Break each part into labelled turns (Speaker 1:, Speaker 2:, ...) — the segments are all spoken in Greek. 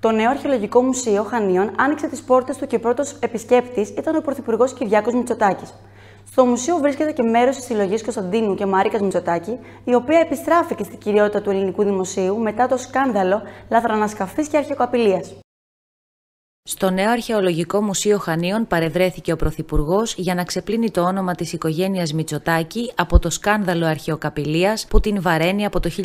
Speaker 1: Το νέο Αρχαιολογικό Μουσείο Χανίων άνοιξε τις πόρτες του και πρώτος επισκέπτης ήταν ο Πρωθυπουργός Κυριάκος Μητσοτάκης. Στο μουσείο βρίσκεται και μέρος της συλλογής Κωνσταντίνου και Μαρίκα Μητσοτάκη, η οποία επιστράφηκε στην κυριότητα του ελληνικού δημοσίου μετά το σκάνδαλο λαθρανασκαφής
Speaker 2: και αρχαιοκαπηλείας. Στο νέο Αρχαιολογικό Μουσείο Χανίων παρευρέθηκε ο Πρωθυπουργός για να ξεπλύνει το όνομα της οικογένειας Μητσοτάκη από το σκάνδαλο αρχαιοκαπηλεία που την βαραίνει από το 1991.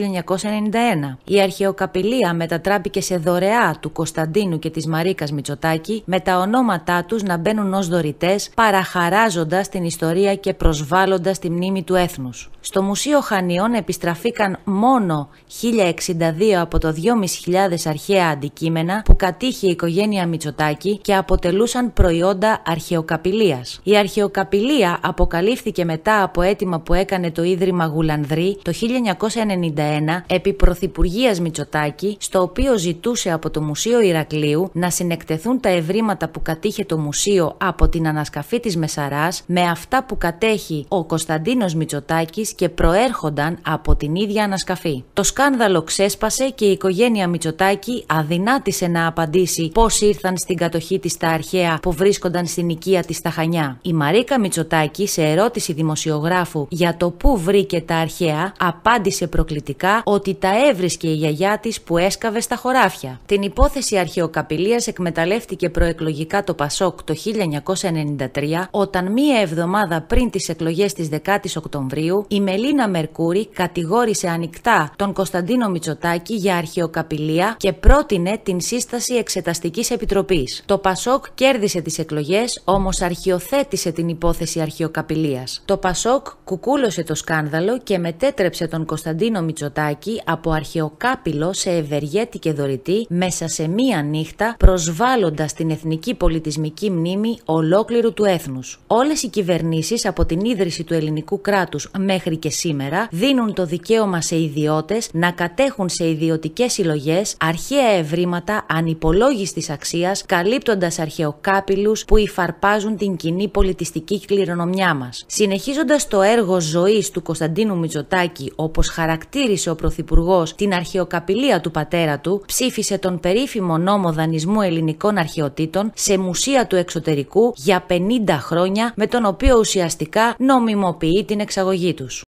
Speaker 2: Η αρχαιοκαπηλεία μετατράπηκε σε δωρεά του Κωνσταντίνου και της Μαρίκας Μητσοτάκη με τα ονόματά τους να μπαίνουν ως δωρητές, παραχαράζοντας την ιστορία και προσβάλλοντας τη μνήμη του έθνους. Στο Μουσείο Χανίων επιστραφήκαν μόνο 1062 από το 2.500 αρχαία αντικείμενα που κατήχε η οικογένεια Μητσοτάκη Μητσοτάκη και αποτελούσαν προϊόντα αρχαιοκαπηλείας. Η αρχαιοκαπηλεία αποκαλύφθηκε μετά από αίτημα που έκανε το Ίδρυμα Γουλανδρή το 1991 επί Πρωθυπουργίας Μητσοτάκη, στο οποίο ζητούσε από το Μουσείο Ηρακλείου να συνεκτεθούν τα ευρήματα που κατήχε το μουσείο από την ανασκαφή της μεσαράς με αυτά που κατέχει ο Κωνσταντίνος Μητσοτάκης και προέρχονταν από την ίδια ανασκαφή. Το σκάνδαλο ξέσπασε και η οικογένεια Μητσοτάκη αδυνάτησε να απαντήσει πώς ήρθαν στην κατοχή της τα αρχαία που βρίσκονταν στην οικία της στα Η Μαρίκα Μητσοτάκη, σε ερώτηση δημοσιογράφου για το πού βρήκε τα αρχαία, απάντησε προκλητικά ότι τα έβρισκε η γιαγιά της που έσκαβε στα χωράφια. Την υπόθεση αρχαιοκαπηλείας εκμεταλλεύτηκε προεκλογικά το Πασόκ το 1993, όταν μία εβδομάδα πριν τις εκλογές της 10η Οκτωβρίου, η Μελίνα Μερκούρη κατηγόρησε ανοιχτά τον Κωνσταντίνο Μητσοτάκη για αρχαιοκαπηλεία και πρότεινε την σύσταση Εξεταστικής Επιτροπής. Το Πασόκ κέρδισε τις εκλογές, όμως αρχιοθέτησε την υπόθεση αρχαιοκαπηλείας. Το Πασόκ κουκούλωσε το σκάνδαλο και μετέτρεψε τον Κωνσταντίνο Μητσοτάκη από αρχαιοκάπηλο σε ευεργέτη και δωρητή μέσα σε μία νύχτα, προσβάλλοντας την εθνική πολιτισμική μνήμη ολόκληρου του έθνους. Όλες οι κυβερνήσεις από την ίδρυση του ελληνικού κράτους μέχρι και σήμερα δίνουν το δικαίωμα σε ιδιώτες να κατέχουν σε ιδιωτικές συλλογές αρχαία ευρήματα ανυπολόγιστης αξίας Καλύπτοντα καλύπτοντας που υφαρπάζουν την κοινή πολιτιστική κληρονομιά μας. Συνεχίζοντας το έργο ζωής του Κωνσταντίνου Μητσοτάκη, όπως χαρακτήρισε ο Πρωθυπουργός την αρχαιοκαπηλεία του πατέρα του, ψήφισε τον περίφημο νόμο δανεισμού ελληνικών αρχαιοτήτων σε μουσεία του εξωτερικού για 50 χρόνια, με τον οποίο ουσιαστικά νομιμοποιεί την εξαγωγή τους.